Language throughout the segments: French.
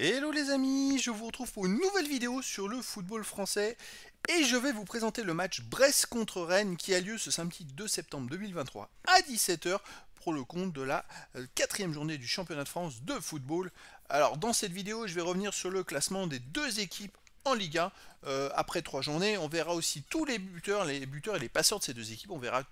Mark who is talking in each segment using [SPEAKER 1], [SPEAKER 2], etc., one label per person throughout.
[SPEAKER 1] Hello les amis, je vous retrouve pour une nouvelle vidéo sur le football français et je vais vous présenter le match Brest contre Rennes qui a lieu ce samedi 2 septembre 2023 à 17h pour le compte de la euh, quatrième journée du championnat de France de football. Alors dans cette vidéo je vais revenir sur le classement des deux équipes en Ligue 1 euh, après trois journées. On verra aussi tous les buteurs, les buteurs et les passeurs de ces deux équipes. On verra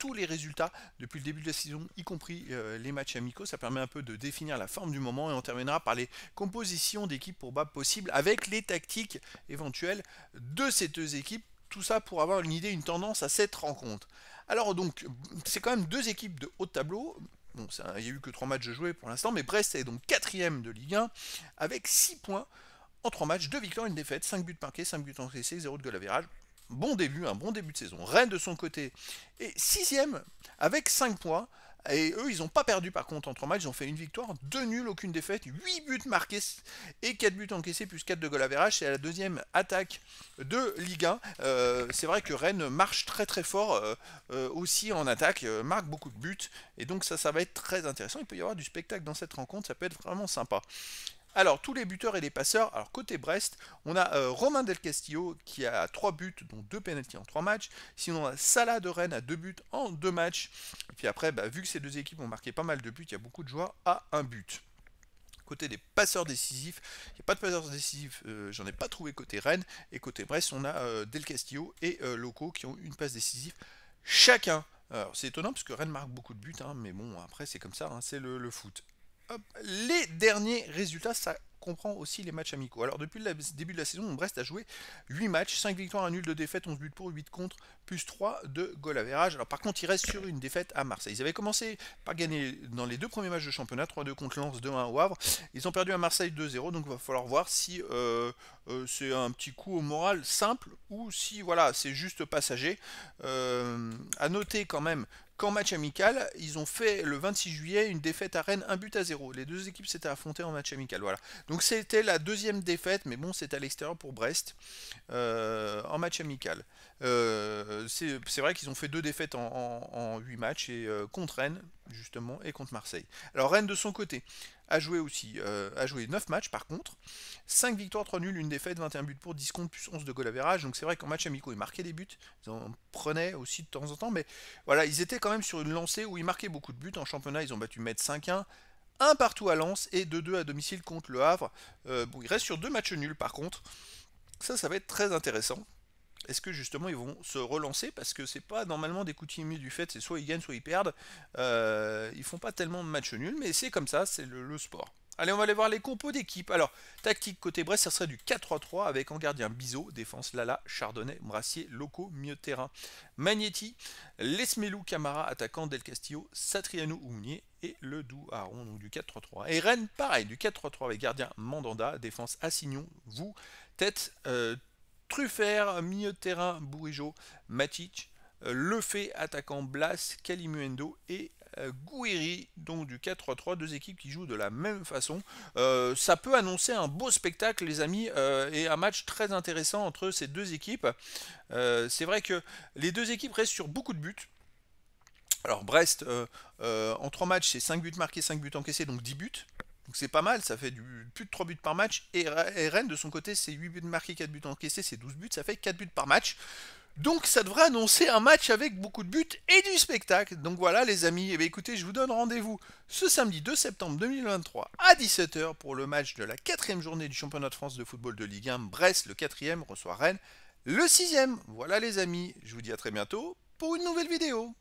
[SPEAKER 1] tous les résultats depuis le début de la saison, y compris euh, les matchs amicaux. Ça permet un peu de définir la forme du moment et on terminera par les compositions d'équipes pour bas possibles avec les tactiques éventuelles de ces deux équipes. Tout ça pour avoir une idée, une tendance à cette rencontre. Alors donc, c'est quand même deux équipes de haut tableau. Bon, ça, il n'y a eu que trois matchs joués pour l'instant, mais Brest est donc quatrième de Ligue 1 avec 6 points en trois matchs, deux victoires, une défaite, 5 buts marqués, 5 buts encaissés, 0 de goal à virage bon début, un bon début de saison. Rennes de son côté est sixième avec 5 points. Et eux, ils n'ont pas perdu par contre en 3 matchs, ils ont fait une victoire, 2 nuls, aucune défaite, 8 buts marqués et 4 buts encaissés, plus 4 de goal VRH. C'est la deuxième attaque de Liga. Euh, c'est vrai que Rennes marche très très fort euh, euh, aussi en attaque, marque beaucoup de buts, et donc ça, ça va être très intéressant. Il peut y avoir du spectacle dans cette rencontre, ça peut être vraiment sympa. Alors, tous les buteurs et les passeurs. Alors, côté Brest, on a euh, Romain Del Castillo qui a 3 buts, dont 2 pénalties en 3 matchs. Sinon, on a Salah de Rennes à 2 buts en 2 matchs. Et puis après, bah, vu que ces deux équipes ont marqué pas mal de buts, il y a beaucoup de joueurs à 1 but côté des passeurs décisifs, il n'y a pas de passeurs décisifs, euh, j'en ai pas trouvé côté Rennes, et côté Brest, on a euh, Del Castillo et Loco qui ont une passe décisive chacun. Alors c'est étonnant parce que Rennes marque beaucoup de buts, hein, mais bon, après c'est comme ça, hein, c'est le foot les derniers résultats, ça comprend aussi les matchs amicaux. Alors depuis le début de la saison, on reste à jouer 8 matchs, 5 victoires, 1 nul, de défaite, 11 buts pour, 8 contre, plus 3 de goal average. Alors par contre, il reste sur une défaite à Marseille. Ils avaient commencé par gagner dans les deux premiers matchs de championnat, 3-2 contre Lens, 2-1 au Havre. Ils ont perdu à Marseille 2-0, donc il va falloir voir si euh, euh, c'est un petit coup au moral simple ou si voilà, c'est juste passager. Euh, à noter quand même en match amical, ils ont fait le 26 juillet une défaite à Rennes, un but à zéro. Les deux équipes s'étaient affrontées en match amical. Voilà. Donc c'était la deuxième défaite, mais bon, c'est à l'extérieur pour Brest euh, en match amical. Euh, c'est vrai qu'ils ont fait deux défaites en, huit matchs et euh, contre Rennes justement et contre Marseille. Alors Rennes de son côté, a joué aussi, 9 euh, matchs par contre, 5 victoires, 3 nuls, une défaite, 21 buts pour, 10 comptes, plus 11 de goal à Donc c'est vrai qu'en match amicaux, ils marquaient des buts, ils en prenaient aussi de temps en temps, mais voilà, ils étaient quand même sur une lancée où ils marquaient beaucoup de buts. En championnat, ils ont battu Metz 5-1. 1 partout à Lens et 2-2 à domicile contre Le Havre. Euh, bon, il reste sur deux matchs nuls par contre. Ça, ça va être très intéressant. Est-ce que justement ils vont se relancer Parce que c'est pas normalement des coups du fait, c'est soit ils gagnent, soit ils perdent. Euh, ils font pas tellement de matchs nuls, mais c'est comme ça, c'est le, sport. Allez, on va aller voir les compos d'équipe. Alors, tactique côté Brest, ça serait du 4-3-3 avec en gardien Bizot, défense Lala, Chardonnay, Brassier, Loco, mieux terrain, Magnetti, Lesmelou, Camara, attaquant Del Castillo, Satriano, Oumnier et le doux donc du 4-3-3. Et Rennes, pareil, du 4-3-3 avec gardien Mandanda, défense Assignon, Vous, tête, euh, Truffert, milieu de terrain, Bourigeau, Matic, euh, Lefebvre, attaquant Blas, Kalimuendo et euh, Gouiri, donc du 4-3-3, deux équipes qui jouent de la même façon. Euh, ça peut annoncer un beau spectacle, les amis, et un match très intéressant entre ces deux équipes. c'est vrai que les deux équipes restent sur beaucoup de buts. Alors Brest, en trois matchs, c'est 5 buts marqués, 5 buts encaissés, donc 10 buts. Donc c'est pas mal, ça fait du, plus de 3 buts par match. Et, Rennes, de son côté, c'est 8 buts marqués, 4 buts encaissés, c'est 12 buts, ça fait 4 buts par match. Donc ça devrait annoncer un match avec beaucoup de buts et du spectacle. Donc voilà les amis, eh écoutez, je vous donne rendez-vous ce samedi 2 septembre 2023 à 17h pour le match de la quatrième journée du championnat de France de football de Ligue 1. Brest, le quatrième, reçoit Rennes, le sixième. Voilà les amis, je vous dis à très bientôt pour une nouvelle vidéo.